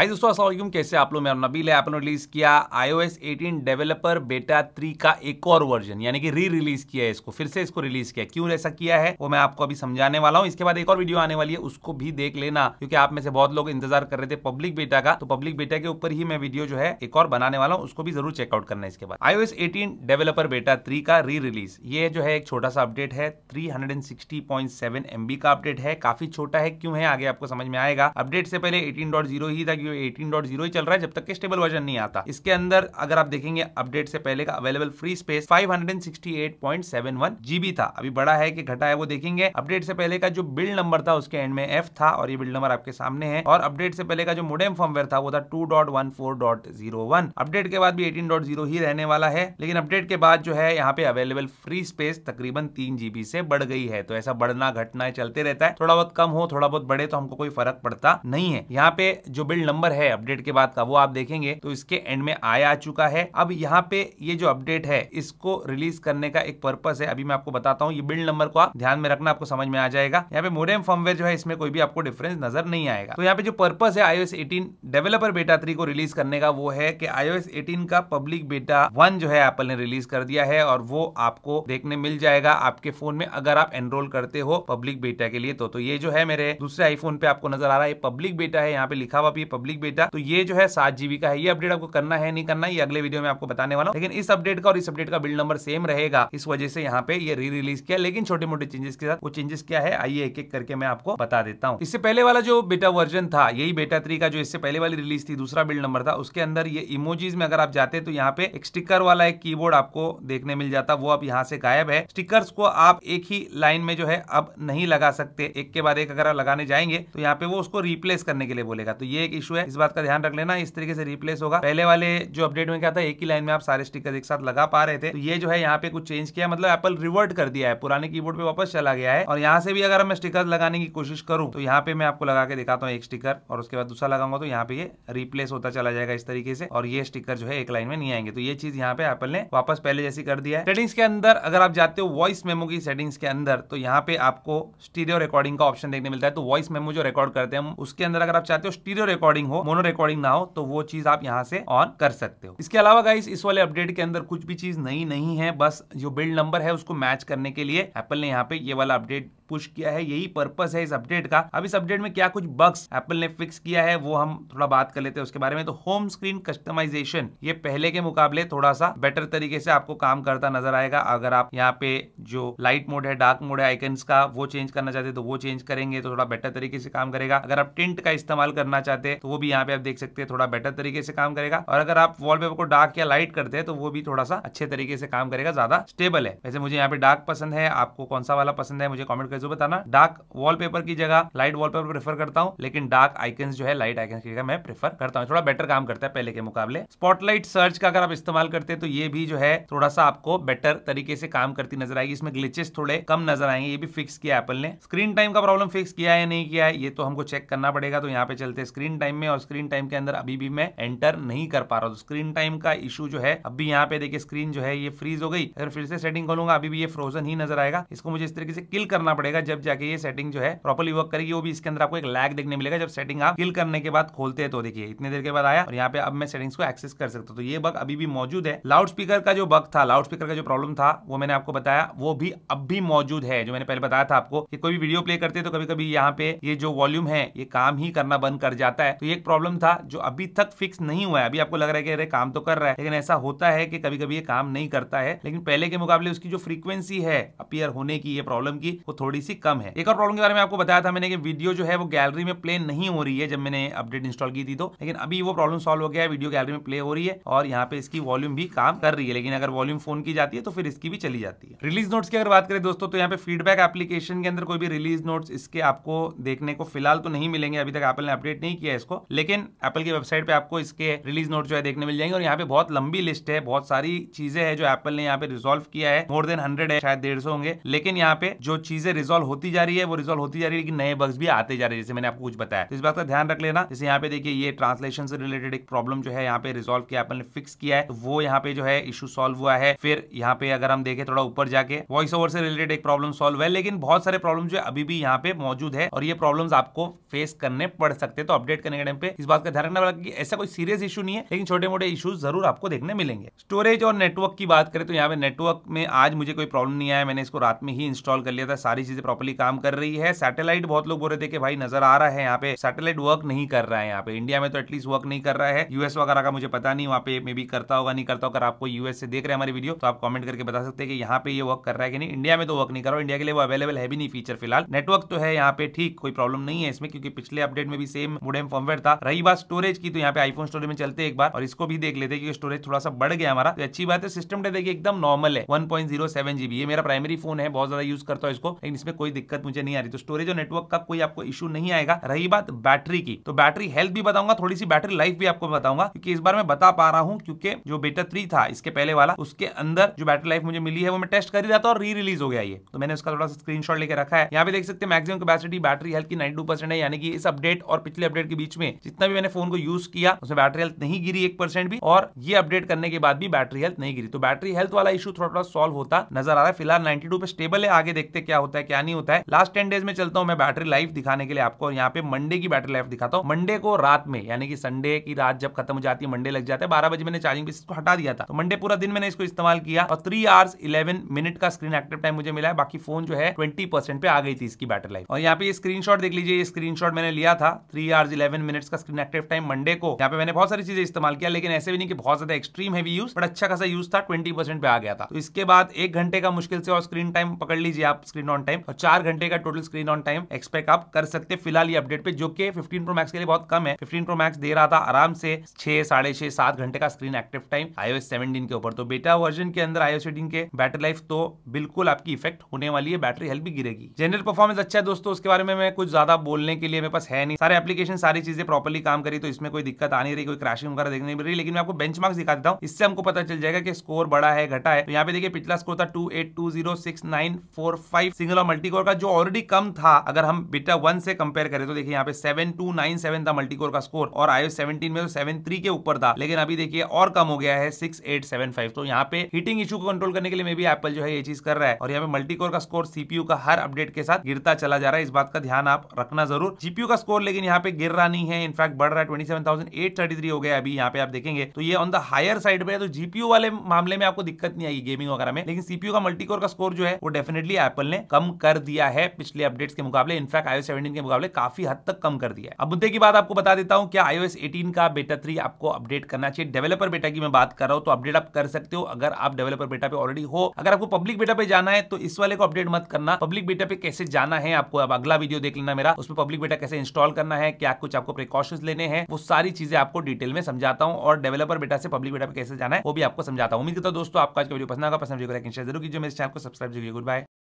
हाय दोस्तों असल कैसे आप लोग मेरा नबील है आपने रिलीज किया एस 18 डेवलपर बेटा 3 का एक और वर्जन यानी कि री रिलीज किया है इसको फिर से इसको रिलीज किया क्यों ऐसा किया है वो मैं आपको अभी समझाने वाला हूँ इसके बाद एक और वीडियो आने वाली है उसको भी देख लेना क्योंकि आप में से बहुत लोग इंतजार कर रहे थे पब्लिक बेटा का तो पब्लिक बेटा के ऊपर ही मैं वीडियो जो है एक और बनाने वाला हूँ उसको भी जरूर चेकआउट करना है इसके बाद S eighteen developer beta three का री रिलीज ये जो है एक छोटा सा अपडेट है थ्री हंड्रेड का अपडेट है काफी छोटा है क्यों है आगे आपको समझ में आएगा अपडेट से पहले एटीन ही था जो 18.0 ही चल रहा है जब तक के स्टेबल वर्जन नहीं आता इसके अंदर अगर आप देखेंगे अपडेट से पहले का अवेलेबल फ्री स्पेस 568.71 जीबी था अभी बड़ा है कि घटा है वो देखेंगे अपडेट से पहले का जो बिल्ड नंबर था उसके एंड में एफ था और ये बिल्ड नंबर आपके सामने है और अपडेट से पहले का जो मोडेम फॉर्मवेयर था वो था टू अपडेट के बाद भी एटीन ही रहने वाला है लेकिन अपडेट के बाद जो है यहाँ पे अवेलेबल फ्री स्पेस तकरीबन तीन जीबी से बढ़ गई है तो ऐसा बढ़ना घटना चलते रहता है थोड़ा बहुत कम हो थोड़ा बहुत बढ़े तो हमको कोई फर्क पड़ता नहीं है यहाँ पे जो बिल्ड नंबर नंबर है अपडेट के बाद का वो आप देखेंगे तो इसके एंड में आया आ चुका है अब यहाँ पे ये जो अपडेट है इसको रिलीज करने का एक पर्पज है अभी मैं आपको बताता हूँ ये बिल्ड नंबर को आप ध्यान में रखना आपको समझ में आ जाएगा यहाँ पे मोडेम फॉर्मवेयर जो है इसमें कोई भी आपको डिफरेंस नजर नहीं आएगा तो यहाँ पे जो पर्पज है iOS developer beta three को रिलीज करने का वो है की आईओ एस का पब्लिक बेटा वन जो है एप्पल ने रिलीज कर दिया है और वो आपको देखने मिल जाएगा आपके फोन में अगर आप एनरोल करते हो पब्लिक बेटा के लिए तो, तो ये जो है मेरे दूसरे आईफोन पे आपको नजर आ रहा है पब्लिक बेटा है यहाँ पे लिखा हुआ पब्लिक बेटा तो ये जो है सात जीबी का है ये अपडेट आपको करना है नहीं करना ये अगले वीडियो में आपको बताने वाला लेकिन इस अपडेट का और इस अपडेट का बिल नंबर सेम रहेगा इस वजह से यहाँ पे ये री रिलीज किया लेकिन छोटे मोटे चेंजेस के साथ वो चेंजेस क्या है आइए एक एक करके मैं आपको बता देता हूँ इससे पहले वाला जो बेटा वर्जन था यही बेटा थ्री का जो इससे पहले वाली रिलीज थी दूसरा बिल नंबर था उसके अंदर ये इमोजीज में अगर आप जाते तो यहाँ पे एक स्टिकर वाला एक कीबोर्ड आपको देखने मिल जाता वो अब यहाँ से गायब है स्टिकर्स को आप एक ही लाइन में जो है अब नहीं लगा सकते एक के बाद एक अगर आप लगाने जाएंगे तो यहाँ पे वो उसको रिप्लेस करने के लिए बोलेगा तो ये एक इशू है इस बात का ध्यान रख लेना इस तरीके से रिप्लेस होगा पहले वाले जो अपडेट में क्या था एक ही लाइन में आप सारे स्टिकर एक साथ लगा पा रहे थे तो ये जो है यहाँ पे कुछ चेंज किया मतलब एप्पल रिवर्ट कर दिया है पुराने की पे वापस चला गया है और यहाँ से भी अगर मैं स्टिकर लगाने की कोशिश करूँ तो यहाँ पे मैं आपको लगा के दिखाता हूँ एक स्टिकर और उसके बाद दूसरा लगाऊंगा तो यहाँ पे रिप्लेस होता चला जाएगा इस तरीके से और ये स्टिकर जो है एक लाइन में नहीं आएंगे तो ये चीज यहाँ पे एप्पल ने वापस पहले जैसी कर दिया है सेटिंग्स के अंदर अगर आप जाते हो वॉइस मेमो की सेटिंग्स के अंदर तो यहाँ पे आपको स्टीरियो रिकॉर्डिंग का ऑप्शन देखने मिलता है तो वॉइस मेमो जो रिकॉर्ड करते हैं उसके अंदर अगर आप चाहते हो स्टीरियो रिकॉर्डिंग रिकॉर्डिंग हो मोनो रिकॉर्डिंग ना हो तो वो चीज आप यहाँ से ऑन कर सकते हो इसके अलावा गाइस इस वाले अपडेट के अंदर कुछ भी चीज नई नहीं, नहीं है बस जो बिल्ड नंबर है उसको मैच करने के लिए एप्पल ने यहाँ पे ये वाला अपडेट पुश किया है यही पर्पस है इस अपडेट का अब इस अपडेट में क्या कुछ बग्स एप्पल ने फिक्स किया है वो हम थोड़ा बात कर लेते हैं उसके बारे में तो होम स्क्रीन कस्टमाइजेशन ये पहले के मुकाबले थोड़ा सा बेटर तरीके से आपको काम करता नजर आएगा अगर आप यहाँ पे जो लाइट मोड है डार्क मोड है आइकन्स का वो चेंज करना चाहते तो वो चेंज करेंगे तो थोड़ा बेटर तरीके से काम करेगा अगर आप टिंट का इस्तेमाल करना चाहते हैं तो वो भी यहाँ पे आप देख सकते हैं थोड़ा बेटर तरीके से काम करेगा और अगर आप वॉलपेपर को डार्क या लाइट करते हैं तो वो भी थोड़ा सा अच्छे तरीके से काम करेगा ज्यादा स्टेबल है वैसे मुझे यहाँ पे डार्क पसंद है आपको कौन सा वाला पसंद है मुझे कॉमेंट कर जो बताना डार्क वॉलपेपर की जगह लाइट वॉलपेपर प्रेफर करता हूँ लेकिन डार्क आइकन जो है लाइट आइकन की जगह मैं प्रेफर करता हूँ थोड़ा बेटर काम करता है पहले के मुकाबले स्पॉटलाइट सर्च का अगर आप इस्तेमाल करते हैं तो ये भी जो है थोड़ा सा आपको बेटर तरीके से काम करती नजर आएगी इसमें ग्लिचेस थोड़े कम नजर आएंगे ये भी फिक्स किया एपल ने स्क्रीन टाइम का प्रॉब्लम फिक्स किया है नहीं किया है ये तो हमको चेक करना पड़ेगा तो यहाँ पे चलते स्क्रीन टाइम में और स्क्रीन टाइम के अंदर अभी भी मैं एंटर नहीं कर पा रहा हूँ स्क्रीन तो टाइम का इशू जो है अभी यहाँ पे देखिए स्क्रीन जो है ये फ्रीज हो गई अगर फिर से सेटिंग खोलूंगा अभी भी ये फ्रोजन ही नजर आएगा इसको मुझे इस तरीके से किल करना पड़ेगा पड़ेगा जब जाके ये सेटिंग जो है प्रॉपरली वर्क करेगी वो भी इसके अंदर आपको एक लैग देखने मिलेगा जब सेटिंग आप किल करने के बाद खोलते हैं तो देखिए इतने देर के बाद आया और यहाँ पे अब मैं सेटिंग्स को एक्सेस कर सकता हूँ तो ये बग अभी भी मौजूद है लाउड स्पीकर का जो बग था लाउड स्पीकर का जो प्रॉब्लम था वो मैंने आपको बताया वो भी अब भी मौजूद है जो मैंने पहले बताया था आपको कि कोई भी वीडियो प्ले करते तो कभी कभी यहाँ पे ये जो वॉल्यूम है ये काम ही करना बंद कर जाता है तो ये एक प्रॉब्लम था जो अभी तक फिक्स नहीं हुआ है अभी आपको लग रहा है कि अरे काम तो कर रहा है लेकिन ऐसा होता है कि कभी कभी ये काम नहीं करता है लेकिन पहले के मुकाबले उसकी जो फ्रीक्वेंसी है अपियर होने की ये प्रॉब्लम की वो थोड़ी थोड़ी सी कम है एक और प्रॉब्लम के बारे में आपको बताया था मैंने कि वीडियो जो है वो गैलरी में प्ले नहीं हो रही है जब मैंने अपडेट इंस्टॉल की थी तो लेकिन अभी वो प्रॉब्लम सॉल्व हो गया है वीडियो गैलरी में प्ले हो रही है और यहाँ पे इसकी वॉल्यूम भी काम कर रही है लेकिन अगर वॉल्यूम फोन की जाती है तो फिर इसकी भी चली जाती है रिलीज नोट की अगर बात करें दोस्तों तो यहाँ पे फीडबैक एप्लीकेशन के अंदर कोई भी रिलीज नोट इसके आपको देखने को फिलहाल तो नहीं मिलेंगे अभी तक एपल ने अपडेट नहीं किया इसको लेकिन एपल की वेबसाइट पर आपको इसके रिलीज नोट जो है देखने मिल जाएंगे और यहाँ पे बहुत लंबी लिस्ट है बहुत सारी चीजें हैं जो एप्पल ने यहाँ पे रिजोल्व किया है मोर देन हंड्रेड है शायद डेढ़ होंगे लेकिन यहाँ पे जो चीजें रिजोल्व होती जा रही है वो रिजोल्व होती जा रही है लेकिन नए बग्स भी आते जा रहे हैं जैसे मैंने आपको कुछ बताया तो इस बात का ध्यान रख लेना जैसे यहाँ पे देखिए ये ट्रांसलेशन से रिलेटेड एक प्रॉब्लम जो है यहाँ पे रिजॉल्व किया अपने फिक्स किया है तो वो यहाँ पे जो है इशू सॉल्व हुआ है फिर यहाँ पे अगर हम देखें थोड़ा ऊपर जाके वॉइस ओवर से रिलेटेड एक प्रॉब्लम सॉल्व है लेकिन बहुत सारे प्रॉब्लम जो अभी भी यहाँ पे मौजूद है और ये प्रॉब्लम आपको फेस करने पड़ सकते तो अपडेट करने के टाइम पे इस बात का ध्यान रखना पड़ा कि ऐसा कोई सीरियस इशू नहीं है लेकिन छोटे मोटे इशूज जरूर आपको देखने मिलेंगे स्टोरेज और नेटवर्क की बात करें तो यहाँ पे नेटवर्क में आज मुझे कोई प्रॉब्लम नहीं आया मैंने इसको रात में ही इंस्टॉल कर लिया था सारी चीजें प्रॉपरली काम कर रही है सैटेलाइट बहुत लोग बोल रहे थे कि भाई नजर आ रहा है यहाँ पे सैटेलाइट वर्क नहीं कर रहा है यहाँ पे इंडिया में तो एटलीस्ट वर्क नहीं कर रहा है यूएस वगैरह का मुझे पता नहीं वहाँ पे मे बी करता होगा नहीं करता होगा अगर आपको यूएस से देख रहे हमारी वीडियो तो आप कमेंट करके बता सकते हैं कि यहाँ पे ये वर्क कर रहा है कि नहीं इंडिया में तो वर्क नहीं कर रहा इंडिया के लिए वो अवेलेबल है भी नहीं फीचर फिलहाल नेटवर्क तो है यहाँ पे ठीक कोई प्रॉब्लम नहीं है इसमें क्योंकि पिछले अपडेट में भी सेम मोडेम फॉर्मवेयर था रही बात स्टोरेज की तो यहाँ पे आईफोन स्टोरेज में चलते एक बार और इसको भी देख लेते क्योंकि स्टोरेज थोड़ा सा बढ़ गया हमारा तो अच्छी बात है सिस्टम देखिए एकदम नॉर्मल है one point zero seven GB ये मेरा प्राइमरी फोन है बहुत ज्यादा यूज करता हूँ इसको लेकिन इसमें कोई दिक्कत मुझे नहीं आ रही तो स्टोरेज और नेटवर्क का कोई आपको इशू नहीं आएगा रही बात बैटरी की तो बैटरी हेल्थ भी बताऊंगा थोड़ी सी बैटरी लाइफ भी आपको बताऊंगा क्योंकि इस बार मैं बता पा रहा हूँ क्योंकि जो बेटा थ्री था इसके पहले वाला उसके अंदर जो बैटरी लाइफ मुझे मिली है वो मैं टेस्ट कर ही रहा था और री रिलीज हो गया ये तो मैंने उसका थोड़ा सा स्क्रीन लेकर रखा है यहाँ पे देख सकते हैं मैक्सिमम कैपेसिटी बैटरी हेल्थ की 92 है यानी कि इस अपडेट और पिछले अपडेट के बीच में जितना भी मैंने फोन को यूज किया उसमें बैटरी हेल्थ नहीं गिरी एक भी और ये अपडेट करने के बाद भी बैटरी हेल्थ नहीं गिरी तो बैटरी हेल्थ वाला इशू थोड़ा थोड़ा सॉल्व होता नजर आ रहा है फिलहाल नाइन्टी पे स्टेबल है आगे देखते क्या होता है क्या नहीं होता है लास्ट टेन डेज में चलता हूँ मैं बैटरी लाइफ दिखाने के लिए आपको यहाँ पे मंडे की बैटरी लाइफ दिखाता हूँ मंडे को रात में यानी कि संडे की रात जब खत्म हो जाती है मंडे लग जाता है बारह बजे मैंने चार्जिंग पे हटा दिया था तो मंडे पूरा दिन मैंने इसको इस्तेमाल किया और थ्री आवर्स इलेवन मिनट का स्क्रीन एक्टिव टाइम मुझे मिला है बाकी फोन जो है ट्वेंटी पे आ गई थी इसकी बैटरी लाइफ और यहाँ पे स्क्रीन शॉट देख लीजिए स्क्रीन शॉट मैंने लिया था थ्री आवर्स इलेवन मिनट का स्क्रीन एक्टिव टाइम मंडे को यहाँ पे मैंने बहुत सारी चीजें इस्तेमाल किया लेकिन ऐसे भी नहीं कि बहुत ज्यादा एक्सट्रीम हैवी यूज बट अच्छा खासा यूज था ट्वेंटी पे आ गया था तो इसके बाद एक घंटे का मुश्किल से और स्क्रीन टाइम पकड़ लीजिए आप स्क्रीन ऑन टाइम टाइम और चार घंटे का total screen on time expect आप कर सकते हैं फिलहाल ये अपडेट पे जो कि 15 प्रो मैक्स के लिए बहुत कम है 15 प्रो मैक्स दे रहा था आराम से छह साढ़े छह सात घंटे का स्क्रीन एक्टिव टाइम आईओएस 17 के ऊपर तो बेटा वर्जन के अंदर आईओ 18 के बैटरी लाइफ तो बिल्कुल आपकी इफेक्ट होने वाली है बैटरी हेल्थ भी गिरेगी जनरल परफॉर्मेंस अच्छा है दोस्तों उसके बारे में मैं कुछ ज्यादा बोलने के लिए मेरे पास है नहीं सारे एप्लीकेशन सारी चीजें प्रॉपरली काम करी तो इसमें कोई दिक्कत आ नहीं रही कोई क्रैशिंग वगैरह देखने मिल रही लेकिन मैं आपको बेंच दिखा देता हूँ इससे हमको पता चल जाएगा कि स्कोर बड़ा है घटा है तो यहाँ पे देखिए पिछला स्कोर था टू सिंगल और मल्टीकोर का जो ऑलरेडी कम था अगर हम बीटा वन से कंपेयर करें तो देखिए यहाँ पे सेवन टू नाइन सेवन था मल्टीकोर का स्कोर और आयो सेवनटीन में तो सेवन थ्री के ऊपर था लेकिन अभी देखिए और कम हो गया है सिक्स एट सेवन फाइव तो यहाँ पे हीटिंग इशू को कंट्रोल करने के लिए मे भी एप्पल जो है ये चीज कर रहा है और यहाँ पे मल्टीकोर का स्कोर सीपीयू का हर अपडेट के साथ गिरता चला जा रहा है इस बात का ध्यान आप रखना जरूर जीपीयू का स्कोर लेकिन यहाँ पे गिर रहा नहीं है इनफैक्ट बढ़ रहा है ट्वेंटी हो गया अभी यहाँ पे आप देखेंगे तो ये ऑन द हायर साइड पे तो जीपीयू वाले मामले में आपको दिक्कत नहीं आएगी गेमिंग वगैरह में लेकिन सीपीयू का मल्टीकोर का स्कोर जो है वो डेफिनेटली एप्पल ने कम कर दिया है पिछले अपडेट्स के मुकाबले इनफैक्ट आईओ सेवेंटीन के मुकाबले काफी हद तक कम कर दिया है अब मुद्दे की बात आपको बता देता हूं क्या आईओ एस का बेटा थ्री आपको अपडेट करना चाहिए डेवलपर बेटा की मैं बात कर रहा हूं तो अपडेट आप कर सकते हो अगर आप डेवलपर बेटा पे ऑलरेडी हो अगर आपको पब्लिक बेटा पे जाना है तो इस वाले को अपडेट मत करना पब्लिक बेटा पे कैसे जाना है आपको अब अगला वीडियो देख लेना मेरा उसमें पब्लिक बेटा कैसे इंस्टॉल करना है क्या कुछ आपको प्रिकॉशन लेने हैं वो सारी चीजें आपको डिटेल में समझाता हूँ और डेवलपर बेटा से पब्लिक बेटा पे कैसे जाना है वो भी आपको समझाता हूँ उम्मीद करता हूँ दोस्तों आपका आज का वीडियो पसंद आगा पसंद वीडियो को लाइक शेयर जरूर कीजिए मेरे चैनल को सब्सक्राइब कीजिए गुड बाय